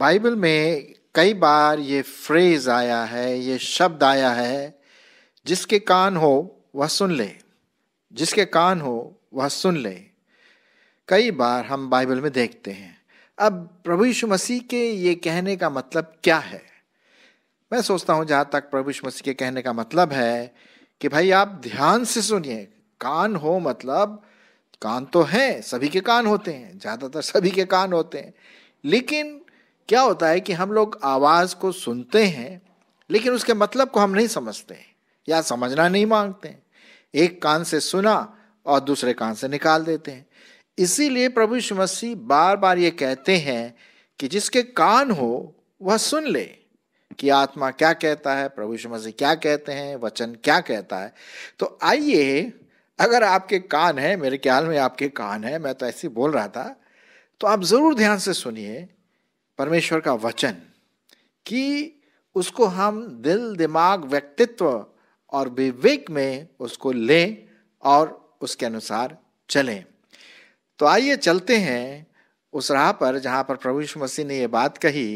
Bible में कई बार ये फ्रेज आया है ये शब्द आया है जिसके कान हो वह सुन ले जिसके कान हो वह सुन ले कई बार हम बाइबल में देखते हैं अब प्रभु यीशु मसीह के ये कहने का मतलब क्या है मैं सोचता हूँ जहाँ तक प्रभु यीशु मसीह के कहने का मतलब है कि भाई आप ध्यान से सुनिए कान हो मतलब कान तो हैं सभी के कान होते हैं ज़्यादातर सभी के कान होते हैं लेकिन क्या होता है कि हम लोग आवाज़ को सुनते हैं लेकिन उसके मतलब को हम नहीं समझते हैं या समझना नहीं मांगते हैं एक कान से सुना और दूसरे कान से निकाल देते हैं इसीलिए प्रभु यीशु मसीह बार बार ये कहते हैं कि जिसके कान हो वह सुन ले कि आत्मा क्या कहता है प्रभु यीशु मसीह क्या कहते हैं वचन क्या कहता है तो आइए अगर आपके कान है मेरे ख्याल में आपके कान है मैं तो ऐसे बोल रहा था तो आप ज़रूर ध्यान से सुनिए परमेश्वर का वचन कि उसको हम दिल दिमाग व्यक्तित्व और विवेक में उसको लें और उसके अनुसार चलें तो आइए चलते हैं उस राह पर जहाँ पर प्रभु मसीह ने ये बात कही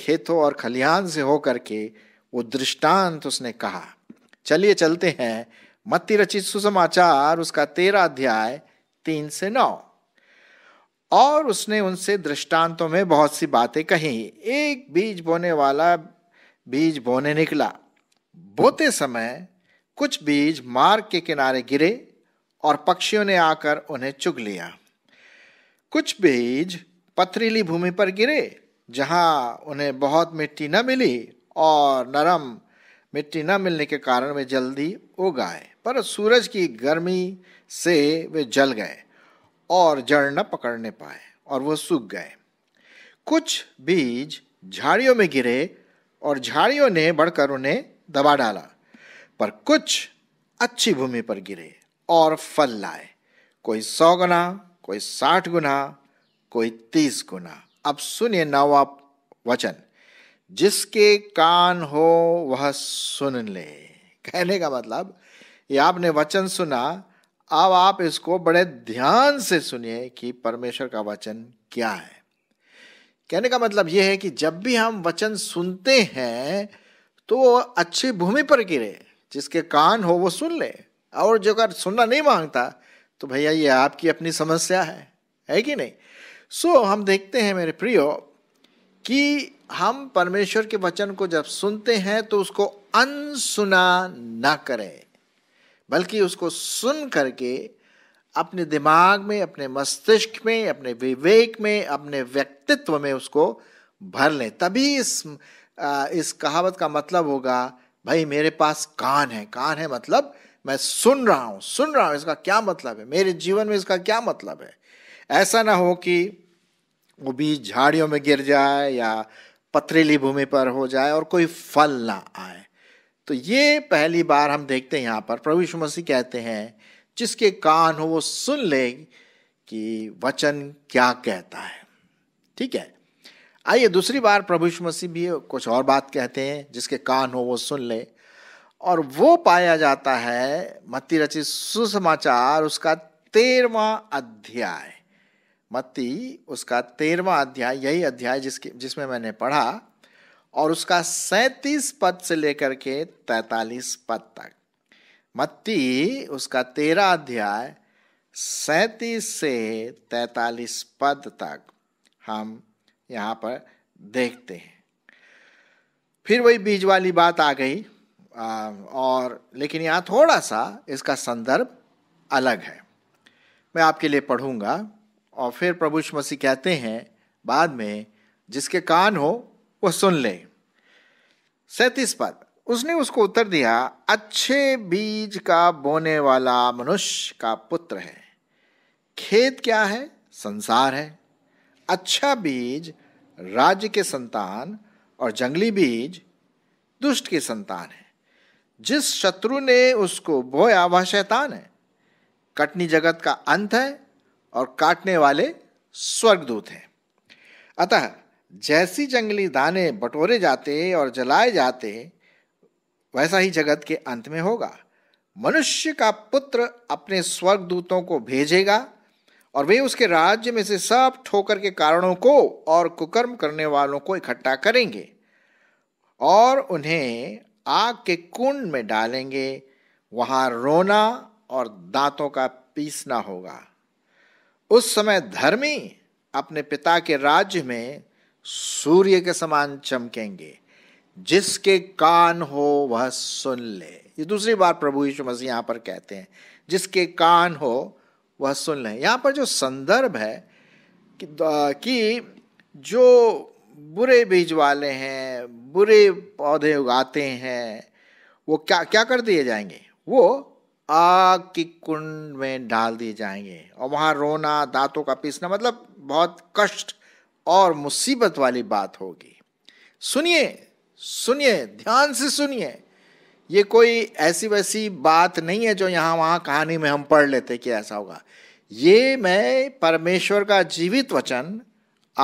खेतों और खलिहान से होकर के वो दृष्टांत उसने कहा चलिए चलते हैं मत्ती रचित सुसमाचार उसका तेरा अध्याय तीन से नौ और उसने उनसे दृष्टांतों में बहुत सी बातें कही एक बीज बोने वाला बीज बोने निकला बोते समय कुछ बीज मार्ग के किनारे गिरे और पक्षियों ने आकर उन्हें चुग लिया कुछ बीज पथरीली भूमि पर गिरे जहाँ उन्हें बहुत मिट्टी न मिली और नरम मिट्टी न मिलने के कारण वे जल्दी उग आए पर सूरज की गर्मी से वे जल गए और जड़ न पकड़ने पाए और वह सूख गए कुछ बीज झाड़ियों में गिरे और झाड़ियों ने बढ़कर उन्हें दबा डाला पर कुछ अच्छी भूमि पर गिरे और फल लाए कोई सौ गुना कोई साठ गुना कोई तीस गुना अब सुनिए नवा वचन जिसके कान हो वह सुन ले कहने का मतलब ये आपने वचन सुना अब आप इसको बड़े ध्यान से सुनिए कि परमेश्वर का वचन क्या है कहने का मतलब यह है कि जब भी हम वचन सुनते हैं तो वो अच्छी भूमि पर गिरे जिसके कान हो वो सुन ले और जो अगर सुनना नहीं मांगता तो भैया ये आपकी अपनी समस्या है है कि नहीं सो so, हम देखते हैं मेरे प्रियो कि हम परमेश्वर के वचन को जब सुनते हैं तो उसको अनसुना ना करें बल्कि उसको सुन करके अपने दिमाग में अपने मस्तिष्क में अपने विवेक में अपने व्यक्तित्व में उसको भर लें तभी इस इस कहावत का मतलब होगा भाई मेरे पास कान है कान है मतलब मैं सुन रहा हूँ सुन रहा हूँ इसका क्या मतलब है मेरे जीवन में इसका क्या मतलब है ऐसा ना हो कि वो बीज झाड़ियों में गिर जाए या पथरीली भूमि पर हो जाए और कोई फल ना आए तो ये पहली बार हम देखते हैं यहाँ पर प्रभु यीशु मसीह कहते हैं जिसके कान हो वो सुन ले कि वचन क्या कहता है ठीक है आइए दूसरी बार प्रभु यीशु मसीह भी कुछ और बात कहते हैं जिसके कान हो वो सुन ले और वो पाया जाता है मत्ती रचित सुसमाचार उसका तेरवा अध्याय मत्ती उसका तेरवा अध्याय यही अध्याय जिसके जिसमें मैंने पढ़ा और उसका सैतीस पद से लेकर के तैतालीस पद तक मत्ती उसका तेरह अध्याय सैतीस से तैतालीस पद तक हम यहाँ पर देखते हैं फिर वही बीज वाली बात आ गई आ, और लेकिन यहाँ थोड़ा सा इसका संदर्भ अलग है मैं आपके लिए पढ़ूंगा और फिर प्रभु मसीह कहते हैं बाद में जिसके कान हो वह सुन ले सैतीस पद उसने उसको उत्तर दिया अच्छे बीज का बोने वाला मनुष्य का पुत्र है खेत क्या है संसार है अच्छा बीज राज्य के संतान और जंगली बीज दुष्ट के संतान है जिस शत्रु ने उसको बोया वह शैतान है कटनी जगत का अंत है और काटने वाले स्वर्गदूत हैं अतः जैसी जंगली दाने बटोरे जाते और जलाए जाते वैसा ही जगत के अंत में होगा मनुष्य का पुत्र अपने स्वर्गदूतों को भेजेगा और वे उसके राज्य में से सब ठोकर के कारणों को और कुकर्म करने वालों को इकट्ठा करेंगे और उन्हें आग के कुंड में डालेंगे वहाँ रोना और दांतों का पीसना होगा उस समय धर्मी अपने पिता के राज्य में सूर्य के समान चमकेंगे जिसके कान हो वह सुन ले ये दूसरी बार प्रभु यीशु मसीह यहाँ पर कहते हैं जिसके कान हो वह सुन लें यहाँ पर जो संदर्भ है कि, कि जो बुरे बीज वाले हैं बुरे पौधे उगाते हैं वो क्या क्या कर दिए जाएंगे वो आग की कुंड में डाल दिए जाएंगे और वहाँ रोना दांतों का पीसना मतलब बहुत कष्ट और मुसीबत वाली बात होगी सुनिए सुनिए ध्यान से सुनिए ये कोई ऐसी वैसी बात नहीं है जो यहाँ वहाँ कहानी में हम पढ़ लेते कि ऐसा होगा ये मैं परमेश्वर का जीवित वचन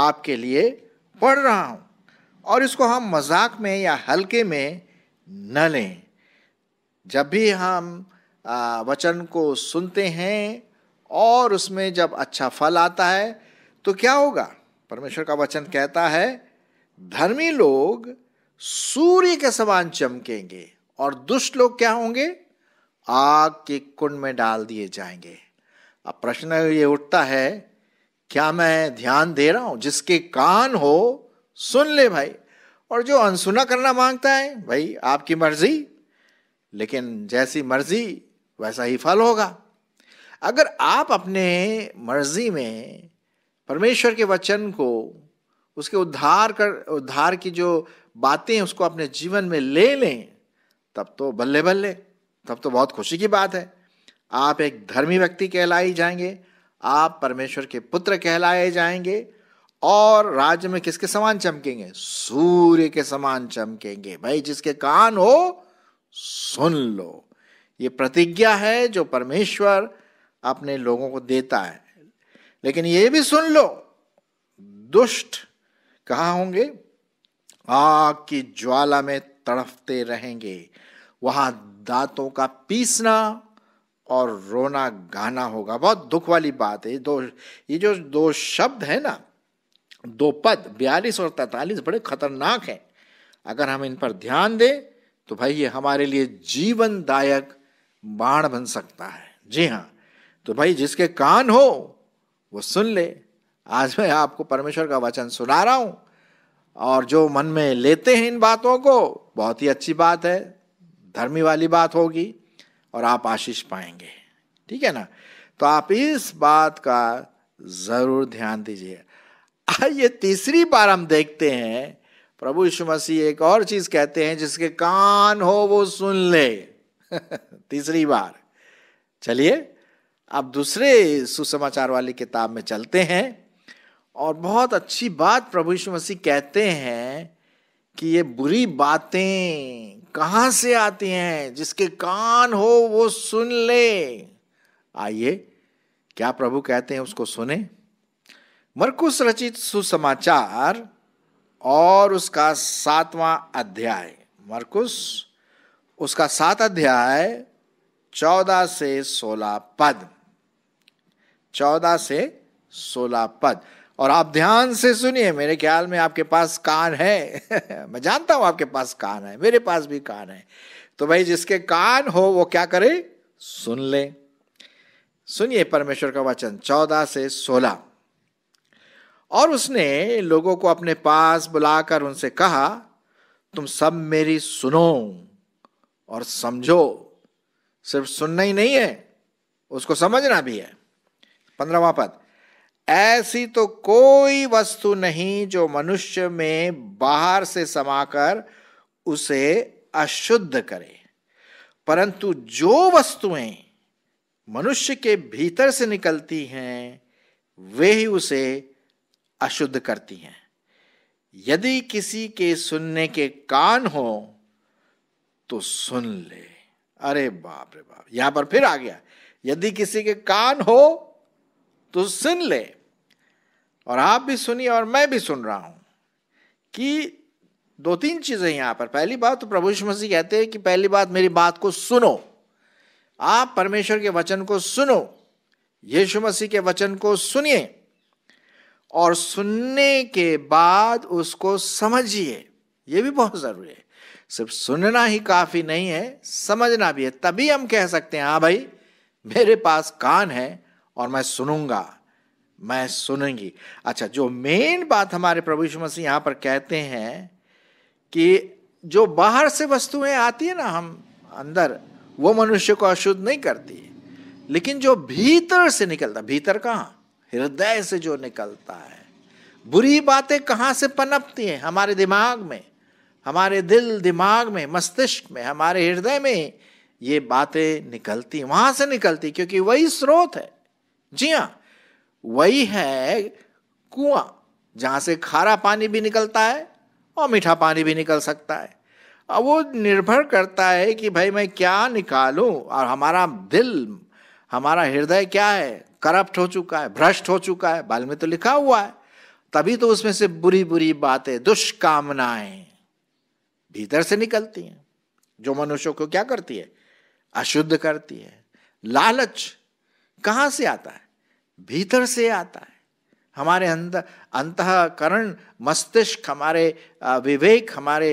आपके लिए पढ़ रहा हूँ और इसको हम मजाक में या हल्के में न लें जब भी हम वचन को सुनते हैं और उसमें जब अच्छा फल आता है तो क्या होगा परमेश्वर का वचन कहता है धर्मी लोग सूर्य के समान चमकेंगे और दुष्ट लोग क्या होंगे आग के कुंड में डाल दिए जाएंगे अब प्रश्न ये उठता है क्या मैं ध्यान दे रहा हूं जिसके कान हो सुन ले भाई और जो अनसुना करना मांगता है भाई आपकी मर्जी लेकिन जैसी मर्जी वैसा ही फल होगा अगर आप अपने मर्जी में परमेश्वर के वचन को उसके उद्धार कर उद्धार की जो बातें उसको अपने जीवन में ले लें तब तो बल्ले बल्ले तब तो बहुत खुशी की बात है आप एक धर्मी व्यक्ति कहलाई जाएंगे आप परमेश्वर के पुत्र कहलाए जाएंगे और राज्य में किसके समान चमकेंगे सूर्य के समान चमकेंगे भाई जिसके कान हो सुन लो ये प्रतिज्ञा है जो परमेश्वर अपने लोगों को देता है लेकिन ये भी सुन लो दुष्ट कहा होंगे आग की ज्वाला में तड़फते रहेंगे वहां दांतों का पीसना और रोना गाना होगा बहुत दुख वाली बात है दो ये जो दो शब्द है ना दो पद बयालीस और तैतालीस बड़े खतरनाक हैं अगर हम इन पर ध्यान दें तो भाई ये हमारे लिए जीवनदायक बाण बन सकता है जी हाँ तो भाई जिसके कान हो वो सुन ले आज मैं आपको परमेश्वर का वचन सुना रहा हूँ और जो मन में लेते हैं इन बातों को बहुत ही अच्छी बात है धर्मी वाली बात होगी और आप आशीष पाएंगे ठीक है ना तो आप इस बात का ज़रूर ध्यान दीजिए ये तीसरी बार हम देखते हैं प्रभु यीशु मसीह एक और चीज़ कहते हैं जिसके कान हो वो सुन ले तीसरी बार चलिए अब दूसरे सुसमाचार वाली किताब में चलते हैं और बहुत अच्छी बात प्रभु यीशु मसीह कहते हैं कि ये बुरी बातें कहाँ से आती हैं जिसके कान हो वो सुन ले आइए क्या प्रभु कहते हैं उसको सुने मरकुस रचित सुसमाचार और उसका सातवां अध्याय मरकुस उसका सात अध्याय चौदह से सोलह पद चौदह से सोलह पद और आप ध्यान से सुनिए मेरे ख्याल में आपके पास कान है मैं जानता हूं आपके पास कान है मेरे पास भी कान है तो भाई जिसके कान हो वो क्या करे सुन ले सुनिए परमेश्वर का वचन चौदह से सोलह और उसने लोगों को अपने पास बुलाकर उनसे कहा तुम सब मेरी सुनो और समझो सिर्फ सुनना ही नहीं है उसको समझना भी है पंद्रहवा पद ऐसी तो कोई वस्तु नहीं जो मनुष्य में बाहर से समाकर उसे अशुद्ध करे परंतु जो वस्तुएं मनुष्य के भीतर से निकलती हैं वे ही उसे अशुद्ध करती हैं यदि किसी के सुनने के कान हों तो सुन ले अरे बाप रे बाप यहां पर फिर आ गया यदि किसी के कान हो तो सुन ले और आप भी सुनिए और मैं भी सुन रहा हूं कि दो तीन चीजें यहां पर पहली बात तो प्रभु मसीह कहते हैं कि पहली बात मेरी बात को सुनो आप परमेश्वर के वचन को सुनो यीशु मसीह के वचन को सुनिए और सुनने के बाद उसको समझिए यह भी बहुत जरूरी है सिर्फ सुनना ही काफी नहीं है समझना भी है तभी हम कह सकते हैं हाँ भाई मेरे पास कान है और मैं सुनूंगा मैं सुनूंगी अच्छा जो मेन बात हमारे प्रभु यीशु मसीह यहाँ पर कहते हैं कि जो बाहर से वस्तुएं आती है ना हम अंदर वो मनुष्य को अशुद्ध नहीं करती लेकिन जो भीतर से निकलता भीतर कहाँ हृदय से जो निकलता है बुरी बातें कहाँ से पनपती हैं हमारे दिमाग में हमारे दिल दिमाग में मस्तिष्क में हमारे हृदय में ये बातें निकलती वहां से निकलती क्योंकि वही स्रोत है जी हाँ वही है कुआं जहां से खारा पानी भी निकलता है और मीठा पानी भी निकल सकता है अब वो निर्भर करता है कि भाई मैं क्या निकालूं और हमारा दिल हमारा हृदय क्या है करप्ट हो चुका है भ्रष्ट हो चुका है बाल में तो लिखा हुआ है तभी तो उसमें से बुरी बुरी बातें दुष्कामनाएं भीतर से निकलती हैं जो मनुष्यों को क्या करती है अशुद्ध करती है लालच कहाँ से आता है भीतर से आता है हमारे अंदर अंतकरण मस्तिष्क हमारे विवेक हमारे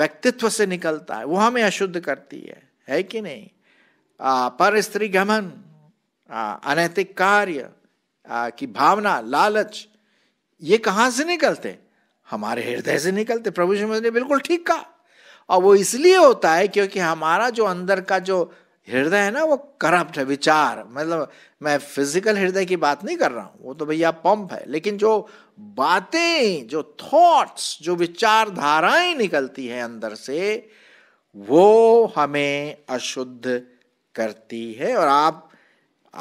व्यक्तित्व से निकलता है वो हमें अशुद्ध करती है है कि नहीं पर स्त्री गमन अनैतिक कार्य की भावना लालच ये कहाँ से निकलते हैं हमारे हृदय से निकलते प्रभु यीशु ने बिल्कुल ठीक कहा और वो इसलिए होता है क्योंकि हमारा जो अंदर का जो हृदय है ना वो करप्ट है विचार मतलब मैं फिजिकल हृदय की बात नहीं कर रहा हूँ वो तो भैया पंप है लेकिन जो बातें जो थॉट्स जो विचारधाराएं निकलती हैं अंदर से वो हमें अशुद्ध करती है और आप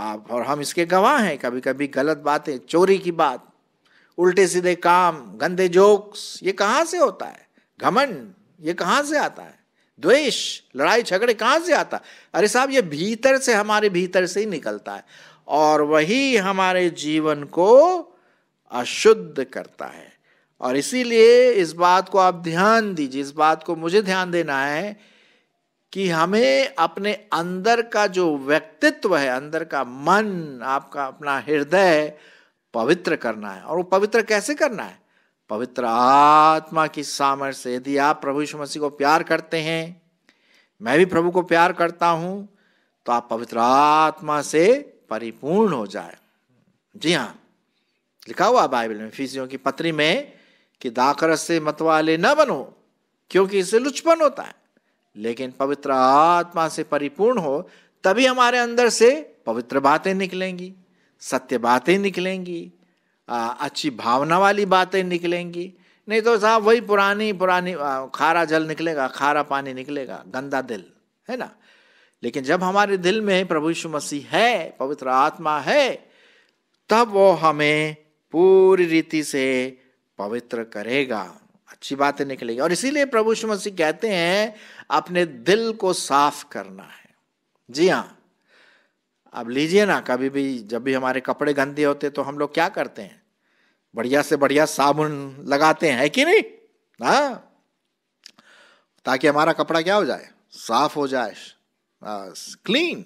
आप और हम इसके गवाह हैं कभी कभी गलत बातें चोरी की बात उल्टे सीधे काम गंदे जोक्स ये कहाँ से होता है घमंड ये कहाँ से आता है द्वेष लड़ाई झगड़े कहाँ से आता अरे साहब ये भीतर से हमारे भीतर से ही निकलता है और वही हमारे जीवन को अशुद्ध करता है और इसीलिए इस बात को आप ध्यान दीजिए इस बात को मुझे ध्यान देना है कि हमें अपने अंदर का जो व्यक्तित्व है अंदर का मन आपका अपना हृदय पवित्र करना है और वो पवित्र कैसे करना है पवित्र आत्मा की सामर्थ्य से यदि आप प्रभु यीशु मसीह को प्यार करते हैं मैं भी प्रभु को प्यार करता हूं तो आप पवित्र आत्मा से परिपूर्ण हो जाए जी हाँ लिखा हुआ बाइबल में फीसियों की पत्री में कि दाकरस से मतवाले न बनो क्योंकि इससे लुचपन होता है लेकिन पवित्र आत्मा से परिपूर्ण हो तभी हमारे अंदर से पवित्र बातें निकलेंगी सत्य बातें निकलेंगी आ, अच्छी भावना वाली बातें निकलेंगी नहीं तो साहब वही पुरानी पुरानी आ, खारा जल निकलेगा खारा पानी निकलेगा गंदा दिल है ना लेकिन जब हमारे दिल में प्रभु यीशु मसीह है पवित्र आत्मा है तब वो हमें पूरी रीति से पवित्र करेगा अच्छी बातें निकलेगी और इसीलिए प्रभु यीशु मसीह कहते हैं अपने दिल को साफ करना है जी हाँ अब लीजिए ना कभी भी जब भी हमारे कपड़े गंदे होते तो हम लोग क्या करते हैं बढ़िया से बढ़िया साबुन लगाते हैं है कि नहीं हाँ ताकि हमारा कपड़ा क्या हो जाए साफ हो जाए क्लीन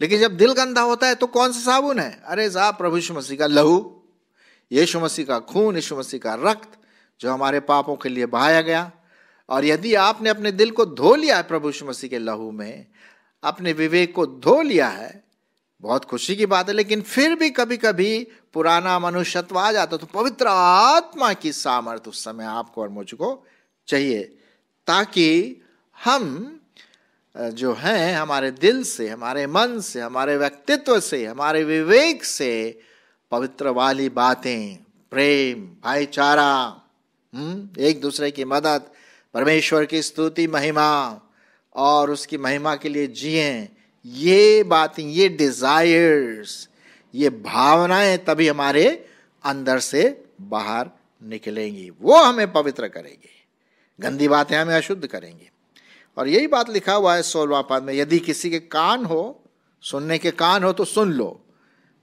लेकिन जब दिल गंदा होता है तो कौन सा साबुन है अरे जा प्रभु यीशु मसीह का लहू यीशु मसीह का खून यीशु मसीह का रक्त जो हमारे पापों के लिए बहाया गया और यदि आपने अपने दिल को धो लिया है प्रभु यीशु मसीह के लहू में अपने विवेक को धो लिया है बहुत खुशी की बात है लेकिन फिर भी कभी कभी पुराना मनुष्यत्व आ जाता तो पवित्र आत्मा की सामर्थ्य उस समय आपको और मुझको चाहिए ताकि हम जो हैं हमारे दिल से हमारे मन से हमारे व्यक्तित्व से हमारे विवेक से पवित्र वाली बातें प्रेम भाईचारा हम्म, एक दूसरे की मदद परमेश्वर की स्तुति महिमा और उसकी महिमा के लिए जिए ये बातें ये डिज़ायर्स ये भावनाएं तभी हमारे अंदर से बाहर निकलेंगी वो हमें पवित्र करेंगे गंदी बातें हमें अशुद्ध करेंगे और यही बात लिखा हुआ है सोलवा पद में यदि किसी के कान हो सुनने के कान हो तो सुन लो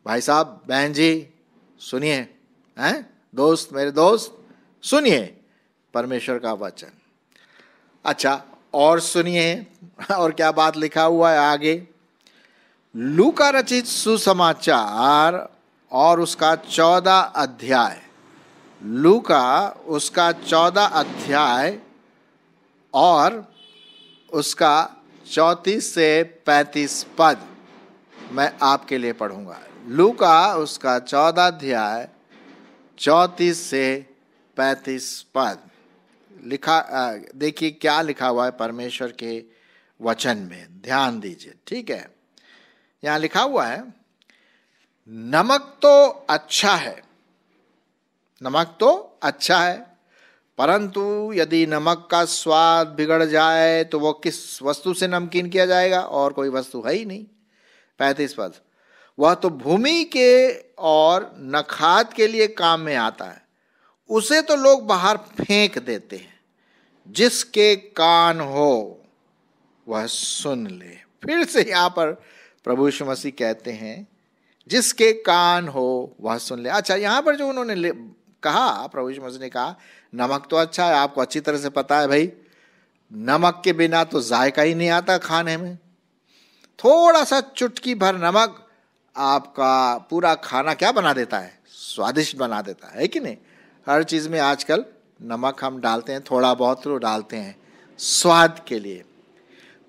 भाई साहब बहन जी सुनिए हैं दोस्त मेरे दोस्त सुनिए परमेश्वर का वचन अच्छा और सुनिए और क्या बात लिखा हुआ है आगे लू का रचित सुसमाचार और उसका चौदह अध्याय लू का उसका चौदह अध्याय और उसका चौंतीस से पैंतीस पद मैं आपके लिए पढ़ूंगा लू का उसका चौदह अध्याय चौंतीस से पैंतीस पद लिखा देखिए क्या लिखा हुआ है परमेश्वर के वचन में ध्यान दीजिए ठीक है यहां लिखा हुआ है नमक तो अच्छा है नमक तो अच्छा है परंतु यदि नमक का स्वाद बिगड़ जाए तो वो किस वस्तु से नमकीन किया जाएगा और कोई वस्तु है ही नहीं पैंतीस पद वह तो भूमि के और नखात के लिए काम में आता है उसे तो लोग बाहर फेंक देते हैं जिसके कान हो वह सुन ले फिर से यहाँ पर प्रभु यीशु मसीह कहते हैं जिसके कान हो वह सुन ले अच्छा यहाँ पर जो उन्होंने कहा प्रभु यीशु मसीह ने कहा नमक तो अच्छा है आपको अच्छी तरह से पता है भाई नमक के बिना तो जायका ही नहीं आता खाने में थोड़ा सा चुटकी भर नमक आपका पूरा खाना क्या बना देता है स्वादिष्ट बना देता है कि नहीं हर चीज़ में आजकल नमक हम डालते हैं थोड़ा बहुत तो डालते हैं स्वाद के लिए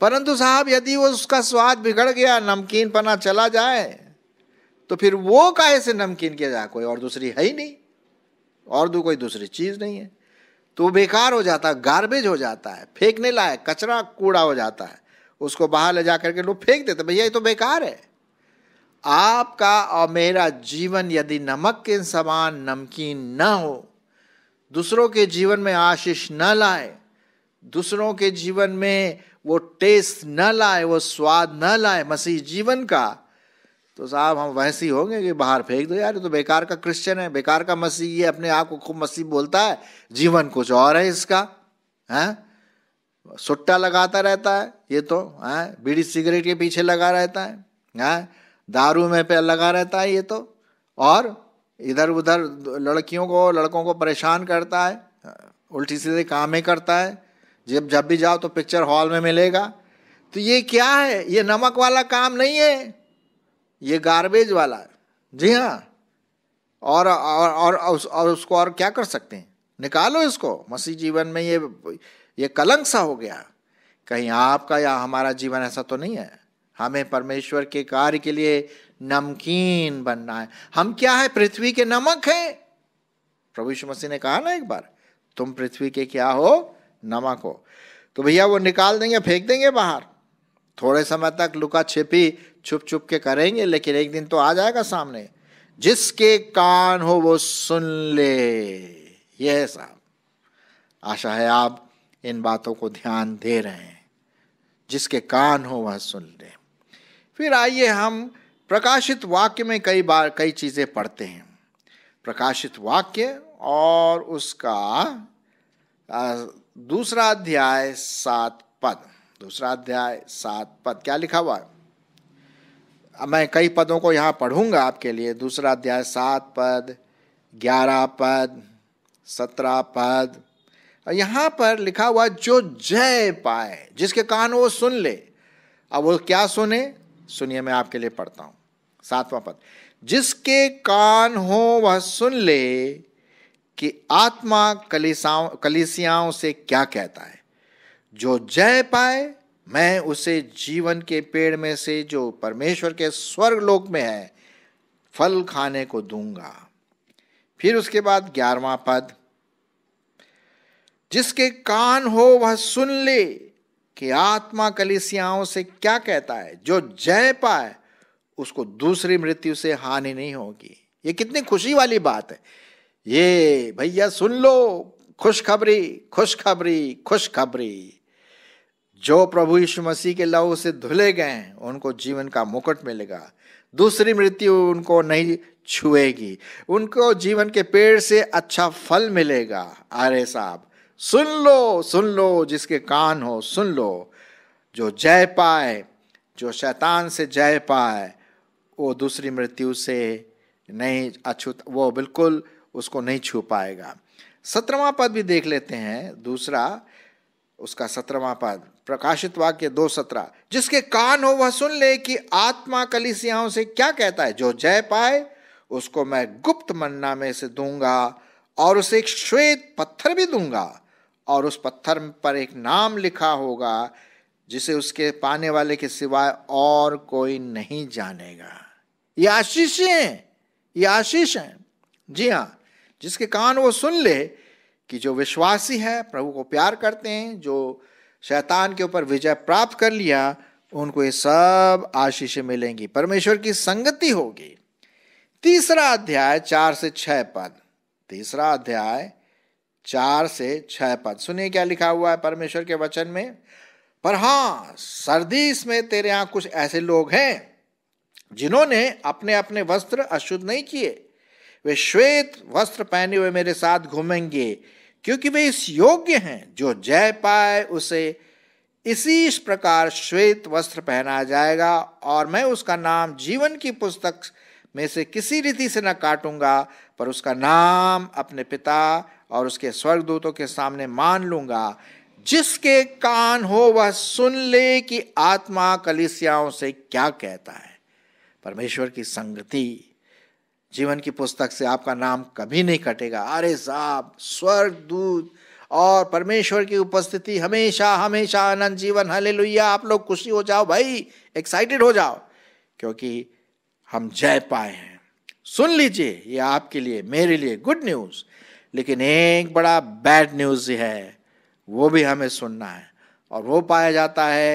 परंतु साहब यदि वो उसका स्वाद बिगड़ गया नमकीन पना चला जाए तो फिर वो काहे से नमकीन किया जाए कोई और दूसरी है ही नहीं और दो कोई दूसरी चीज़ नहीं है तो वो बेकार हो जाता है गार्बेज हो जाता है फेंकने लायक कचरा कूड़ा हो जाता है उसको बाहर ले जा करके लोग फेंक देते भैया ये तो बेकार है आपका और मेरा जीवन यदि नमक के समान नमकीन ना हो दूसरों के जीवन में आशीष न लाए दूसरों के जीवन में वो टेस्ट न लाए वो स्वाद न लाए मसीह जीवन का तो साहब हम वैसे ही होंगे कि बाहर फेंक दो यार तो बेकार का क्रिश्चियन है बेकार का मसीह ये अपने आप को खूब मसीह बोलता है जीवन कुछ और है इसका है सुट्टा लगाता रहता है ये तो है बीड़ी सिगरेट के पीछे लगा रहता है हैं दारू में पे लगा रहता है ये तो और इधर उधर लड़कियों को लड़कों को परेशान करता है उल्टी सीधे काम ही करता है जब जब भी जाओ तो पिक्चर हॉल में मिलेगा तो ये क्या है ये नमक वाला काम नहीं है ये गार्बेज वाला है जी हाँ और और और, उस, और उसको और क्या कर सकते हैं निकालो इसको मसीह जीवन में ये ये कलंक सा हो गया कहीं आपका या हमारा जीवन ऐसा तो नहीं है हमें परमेश्वर के कार्य के लिए नमकीन बनना है हम क्या है पृथ्वी के नमक है प्रभु यीशु मसीह ने कहा ना एक बार तुम पृथ्वी के क्या हो नमक हो तो भैया वो निकाल देंगे फेंक देंगे बाहर थोड़े समय तक लुका छिपी छुप छुप के करेंगे लेकिन एक दिन तो आ जाएगा सामने जिसके कान हो वो सुन ले ये है साहब आशा है आप इन बातों को ध्यान दे रहे हैं जिसके कान हो वह सुन ले फिर आइए हम प्रकाशित वाक्य में कई बार कई चीज़ें पढ़ते हैं प्रकाशित वाक्य और उसका दूसरा अध्याय सात पद दूसरा अध्याय सात पद क्या लिखा हुआ है मैं कई पदों को यहाँ पढ़ूंगा आपके लिए दूसरा अध्याय सात पद ग्यारह पद सत्रह पद और यहाँ पर लिखा हुआ जो जय पाए जिसके कान वो सुन ले अब वो क्या सुने सुनिए मैं आपके लिए पढ़ता हूँ सातवां पद जिसके कान हो वह सुन ले कि आत्मा कलिसाओं कलिसियाओं से क्या कहता है जो जय पाए मैं उसे जीवन के पेड़ में से जो परमेश्वर के स्वर्ग लोक में है फल खाने को दूंगा फिर उसके बाद ग्यारहवां पद जिसके कान हो वह सुन ले कि आत्मा कलिसियाओं से क्या कहता है जो जय पाए उसको दूसरी मृत्यु से हानि नहीं होगी ये कितनी खुशी वाली बात है ये भैया सुन लो खुशखबरी खुशखबरी खुशखबरी जो प्रभु यीशु मसीह के लहू से धुले गए हैं उनको जीवन का मुकुट मिलेगा दूसरी मृत्यु उनको नहीं छुएगी उनको जीवन के पेड़ से अच्छा फल मिलेगा आरे साहब सुन लो सुन लो जिसके कान हो सुन लो जो जय पाए जो शैतान से जय पाए वो दूसरी मृत्यु से नहीं अछूत वो बिल्कुल उसको नहीं छू पाएगा सत्रवा पद भी देख लेते हैं दूसरा उसका सत्रवा पद प्रकाशित वाक्य दो सत्रह जिसके कान हो वह सुन ले कि आत्मा कलिसियाओं से क्या कहता है जो जय पाए उसको मैं गुप्त मन्ना में से दूंगा और उसे एक श्वेत पत्थर भी दूंगा और उस पत्थर पर एक नाम लिखा होगा जिसे उसके पाने वाले के सिवाय और कोई नहीं जानेगा ये आशीष हैं ये आशीष हैं जी हाँ जिसके कान वो सुन ले कि जो विश्वासी है प्रभु को प्यार करते हैं जो शैतान के ऊपर विजय प्राप्त कर लिया उनको ये सब आशीषें मिलेंगी परमेश्वर की संगति होगी तीसरा अध्याय चार से छः पद तीसरा अध्याय चार से छः पद सुनिए क्या लिखा हुआ है परमेश्वर के वचन में पर हाँ सर्दी इसमें तेरे यहाँ कुछ ऐसे लोग हैं जिन्होंने अपने अपने वस्त्र अशुद्ध नहीं किए वे श्वेत वस्त्र पहने हुए मेरे साथ घूमेंगे क्योंकि वे इस योग्य हैं जो जय पाए उसे इसी इस प्रकार श्वेत वस्त्र पहनाया जाएगा और मैं उसका नाम जीवन की पुस्तक में से किसी रीति से न काटूंगा पर उसका नाम अपने पिता और उसके स्वर्गदूतों के सामने मान लूंगा जिसके कान हो वह सुन ले कि आत्मा कलिसियाओं से क्या कहता है परमेश्वर की संगति जीवन की पुस्तक से आपका नाम कभी नहीं कटेगा अरे साहब स्वर्ग दूत और परमेश्वर की उपस्थिति हमेशा हमेशा आनंद जीवन हले आप लोग खुशी हो जाओ भाई एक्साइटेड हो जाओ क्योंकि हम जय पाए हैं सुन लीजिए ये आपके लिए मेरे लिए गुड न्यूज़ लेकिन एक बड़ा बैड न्यूज़ है वो भी हमें सुनना है और वो पाया जाता है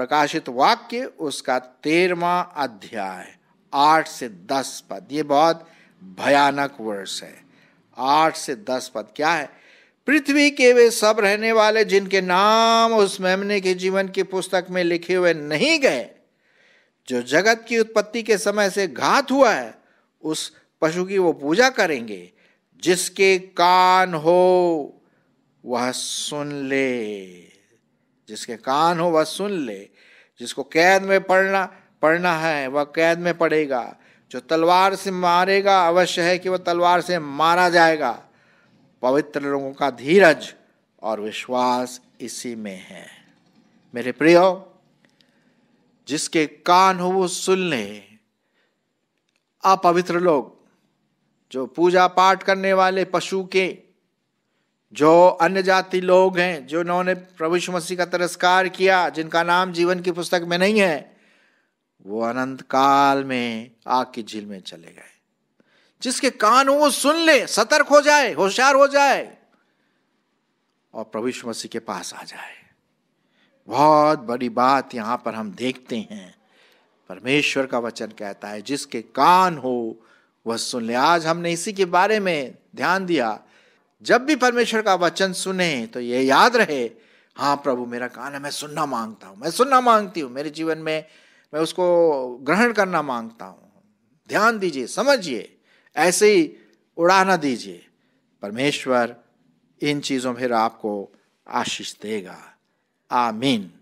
प्रकाशित वाक्य उसका तेरवा अध्याय आठ से दस पद ये बहुत भयानक वर्ष है आठ से दस पद क्या है पृथ्वी के वे सब रहने वाले जिनके नाम उस मेमने के जीवन की पुस्तक में लिखे हुए नहीं गए जो जगत की उत्पत्ति के समय से घात हुआ है उस पशु की वो पूजा करेंगे जिसके कान हो वह सुन ले जिसके कान हो वह सुन ले जिसको कैद में पड़ना पड़ना है वह कैद में पड़ेगा जो तलवार से मारेगा अवश्य है कि वह तलवार से मारा जाएगा पवित्र लोगों का धीरज और विश्वास इसी में है मेरे प्रियो जिसके कान हो वो सुन ले अपवित्र लोग जो पूजा पाठ करने वाले पशु के जो अन्य जाति लोग हैं जो उन्होंने प्रभु यीशु मसीह का तिरस्कार किया जिनका नाम जीवन की पुस्तक में नहीं है वो अनंत काल में आग की झील में चले गए जिसके कान हो वो सुन ले सतर्क हो जाए होशियार हो जाए और प्रभु यीशु मसीह के पास आ जाए बहुत बड़ी बात यहाँ पर हम देखते हैं परमेश्वर का वचन कहता है जिसके कान हो वह सुन ले आज हमने इसी के बारे में ध्यान दिया जब भी परमेश्वर का वचन सुने तो ये याद रहे हाँ प्रभु मेरा कान है मैं सुनना मांगता हूँ मैं सुनना मांगती हूँ मेरे जीवन में मैं उसको ग्रहण करना मांगता हूँ ध्यान दीजिए समझिए ऐसे ही उड़ाना दीजिए परमेश्वर इन चीज़ों में आपको आशीष देगा आमीन